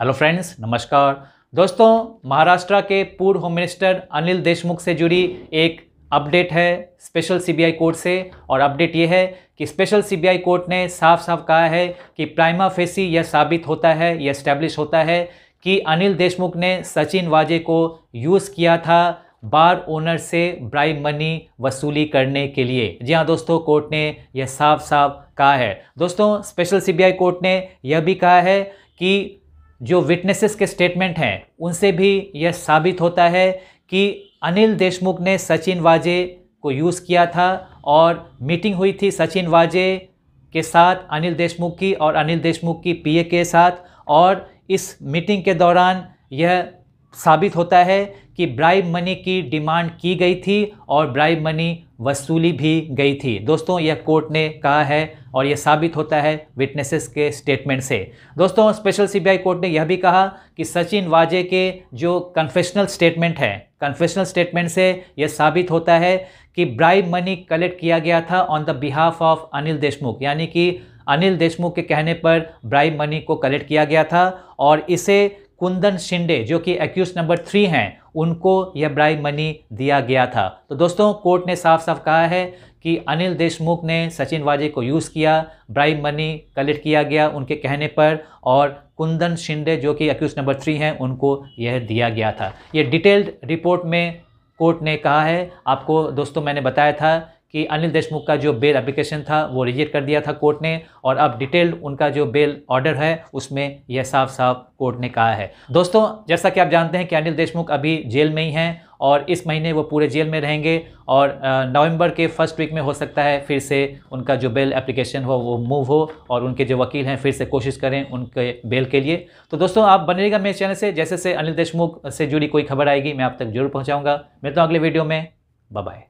hello friends नमस्कार दोस्तों महाराष्ट्र के पूर्व होम मिनिस्टर अनिल देशमुख से जुड़ी एक अपडेट है स्पेशल सीबीआई कोर्ट से और अपडेट ये है कि स्पेशल सीबीआई कोर्ट ने साफ साफ कहा है कि प्राइमा फेसी यह साबित होता है यह स्टैब्लिश होता है कि अनिल देशमुख ने सचिन वाजे को यूज़ किया था बार ओनर से ब्राइब मनी वसूली करने के लिए जी हाँ दोस्तों कोर्ट ने यह साफ साफ कहा है दोस्तों स्पेशल सीबीआई कोर्ट ने यह भी कहा है कि जो विटनेसेस के स्टेटमेंट हैं उनसे भी यह साबित होता है कि अनिल देशमुख ने सचिन वाजे को यूज़ किया था और मीटिंग हुई थी सचिन वाजे के साथ अनिल देशमुख की और अनिल देशमुख की पीए के साथ और इस मीटिंग के दौरान यह साबित होता है कि ब्राइब मनी की डिमांड की गई थी और ब्राइब मनी वसूली भी गई थी दोस्तों यह कोर्ट ने कहा है और यह साबित होता है विटनेसेस के स्टेटमेंट से दोस्तों स्पेशल सीबीआई कोर्ट ने यह भी कहा कि सचिन वाजे के जो कन्फेशनल स्टेटमेंट है कन्फेशनल स्टेटमेंट से यह साबित होता है कि ब्राइब मनी कलेक्ट किया गया था on the behalf of Anil Deshmukh यानी कि अनिल देशमुख के कहने पर ब्राइब मनी को कलेक्ट किया गया था और इसे कुंदन शिंडे जो कि एक्यूज नंबर थ्री हैं उनको यह ब्राइब मनी दिया गया था तो दोस्तों कोर्ट ने साफ साफ कहा है कि अनिल देशमुख ने सचिन वाजे को यूज़ किया ब्राइब मनी कलेक्ट किया गया उनके कहने पर और कुंदन शिंडे जो कि एक्यूज नंबर थ्री हैं उनको यह दिया गया था ये डिटेल्ड रिपोर्ट में कोर्ट ने कहा है आपको दोस्तों मैंने बताया था कि अनिल देशमुख का जो बेल एप्लीकेशन था वो रिजेक्ट कर दिया था कोर्ट ने और अब डिटेल्ड उनका जो बेल ऑर्डर है उसमें यह साफ साफ कोर्ट ने कहा है दोस्तों जैसा कि आप जानते हैं कि अनिल देशमुख अभी जेल में ही हैं और इस महीने वो पूरे जेल में रहेंगे और नवंबर के फर्स्ट वीक में हो सकता है फिर से उनका जो बेल एप्लीकेशन हो वो मूव हो और उनके जो वकील हैं फिर से कोशिश करें उनके बेल के लिए तो दोस्तों आप बनेगा मेरे चैनल से जैसे से अनिल देशमुख से जुड़ी कोई खबर आएगी मैं आप तक जरूर पहुँचाऊँगा मिलता हूँ अगले वीडियो में बाय